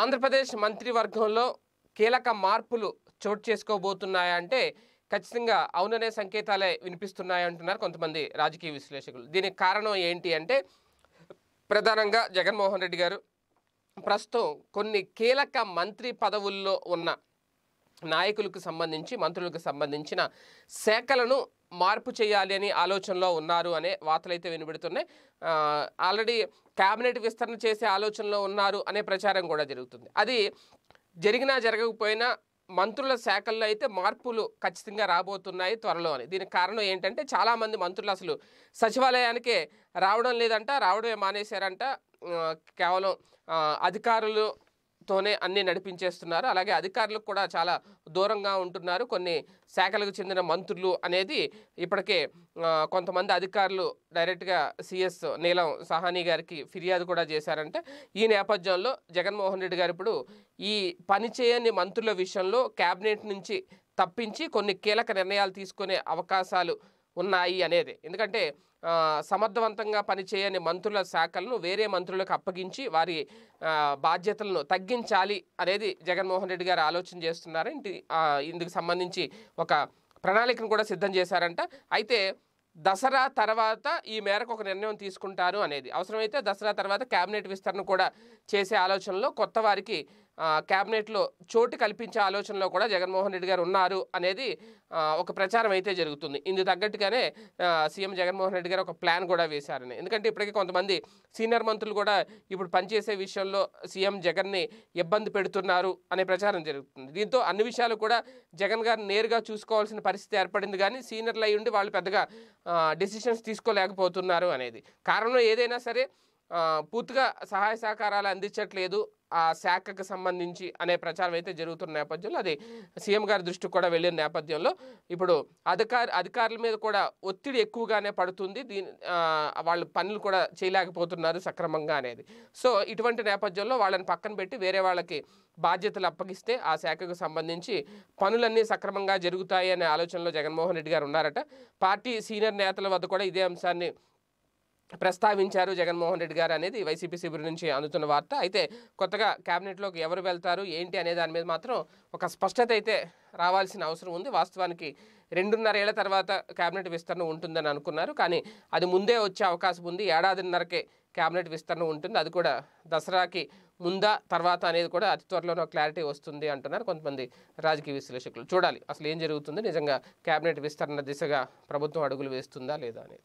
ఆంధ్రప్రదేశ్ మంత్రివర్గంలో కీలక మార్పులు చోటు చేసుకోబోతున్నాయంటే ఖచ్చితంగా అవుననే సంకేతాలే వినిపిస్తున్నాయంటున్నారు కొంతమంది రాజకీయ విశ్లేషకులు దీనికి కారణం ఏంటి అంటే ప్రధానంగా జగన్మోహన్ రెడ్డి గారు ప్రస్తుతం కొన్ని కీలక మంత్రి పదవుల్లో ఉన్న నాయకులకు సంబంధించి మంత్రులకు సంబంధించిన శాఖలను మార్పు చేయాలి అని ఆలోచనలో ఉన్నారు అనే వార్తలైతే వినబడుతున్నాయి ఆల్రెడీ క్యాబినెట్ విస్తరణ చేసే ఆలోచనలో ఉన్నారు అనే ప్రచారం కూడా జరుగుతుంది అది జరిగినా జరగకపోయినా మంత్రుల శాఖల్లో అయితే మార్పులు ఖచ్చితంగా రాబోతున్నాయి త్వరలో అని దీనికి కారణం ఏంటంటే చాలామంది మంత్రులు అసలు సచివాలయానికే రావడం లేదంట రావడమే మానేశారంట కేవలం అధికారులు తోనే అన్ని నడిపించేస్తున్నారు అలాగే అధికారులకు కూడా చాలా దూరంగా ఉంటున్నారు కొన్ని శాఖలకు చెందిన మంత్రులు అనేది ఇప్పటికే కొంతమంది అధికారులు డైరెక్ట్గా సిఎస్ నీలం సహాని గారికి ఫిర్యాదు కూడా చేశారంటే ఈ నేపథ్యంలో జగన్మోహన్ రెడ్డి గారు ఇప్పుడు ఈ పనిచేయని మంత్రుల విషయంలో క్యాబినెట్ నుంచి తప్పించి కొన్ని కీలక నిర్ణయాలు తీసుకునే అవకాశాలు ఉన్నాయి అనేది ఎందుకంటే సమర్థవంతంగా పనిచేయని మంత్రుల శాఖలను వేరే మంత్రులకు అప్పగించి వారి బాధ్యతలను తగ్గించాలి అనేది జగన్మోహన్ రెడ్డి గారు ఆలోచన చేస్తున్నారు ఇందుకు సంబంధించి ఒక ప్రణాళికను కూడా సిద్ధం చేశారంట అయితే దసరా తర్వాత ఈ మేరకు ఒక నిర్ణయం తీసుకుంటారు అనేది అవసరమైతే దసరా తర్వాత కేబినెట్ విస్తరణ కూడా చేసే ఆలోచనలో కొత్త వారికి క్యాబినెట్లో చోటు కల్పించే ఆలోచనలో కూడా జగన్మోహన్ రెడ్డి గారు ఉన్నారు అనేది ఒక ప్రచారం అయితే జరుగుతుంది ఇందుకు తగ్గట్టుగానే సీఎం జగన్మోహన్ రెడ్డి గారు ఒక ప్లాన్ కూడా వేశారని ఎందుకంటే ఇప్పటికే కొంతమంది సీనియర్ మంత్రులు కూడా ఇప్పుడు పనిచేసే విషయంలో సీఎం జగన్ని ఇబ్బంది పెడుతున్నారు అనే ప్రచారం జరుగుతుంది దీంతో అన్ని విషయాలు కూడా జగన్ గారు నేరుగా చూసుకోవాల్సిన పరిస్థితి ఏర్పడింది కానీ సీనియర్లు అయ్యి ఉండి వాళ్ళు పెద్దగా డెసిషన్స్ తీసుకోలేకపోతున్నారు అనేది కారణం ఏదైనా సరే పూర్తిగా సహాయ సహకారాలు అందించట్లేదు ఆ శాఖకు సంబంధించి అనే ప్రచారం అయితే జరుగుతున్న నేపథ్యంలో అది సీఎం గారి దృష్టికి కూడా వెళ్ళిన నేపథ్యంలో ఇప్పుడు అధికారి అధికారుల మీద కూడా ఒత్తిడి ఎక్కువగానే పడుతుంది దీని వాళ్ళు పనులు కూడా చేయలేకపోతున్నారు సక్రమంగా అనేది సో ఇటువంటి నేపథ్యంలో వాళ్ళని పక్కన పెట్టి వేరే వాళ్ళకి బాధ్యతలు అప్పగిస్తే ఆ శాఖకు సంబంధించి పనులన్నీ సక్రమంగా జరుగుతాయి అనే ఆలోచనలో జగన్మోహన్ రెడ్డి గారు ఉన్నారట పార్టీ సీనియర్ నేతల వద్ద కూడా ఇదే అంశాన్ని ప్రస్తావించారు జగన్మోహన్ రెడ్డి గారు అనేది వైసీపీ శిబిరం నుంచి అందుతున్న వార్త అయితే కొత్తగా క్యాబినెట్లోకి ఎవరు వెళ్తారు ఏంటి అనే దాని మీద మాత్రం ఒక స్పష్టత అయితే రావాల్సిన అవసరం ఉంది వాస్తవానికి రెండున్నరేళ్ల తర్వాత క్యాబినెట్ విస్తరణ ఉంటుందని అనుకున్నారు కానీ అది ముందే వచ్చే అవకాశం ఉంది ఏడాదిన్నరకే క్యాబినెట్ విస్తరణ ఉంటుంది అది కూడా దసరాకి ముందా తర్వాత అనేది కూడా అతి త్వరలోనే క్లారిటీ వస్తుంది అంటున్నారు కొంతమంది రాజకీయ విశ్లేషకులు చూడాలి అసలు ఏం జరుగుతుంది నిజంగా క్యాబినెట్ విస్తరణ దిశగా ప్రభుత్వం అడుగులు వేస్తుందా లేదా అనేది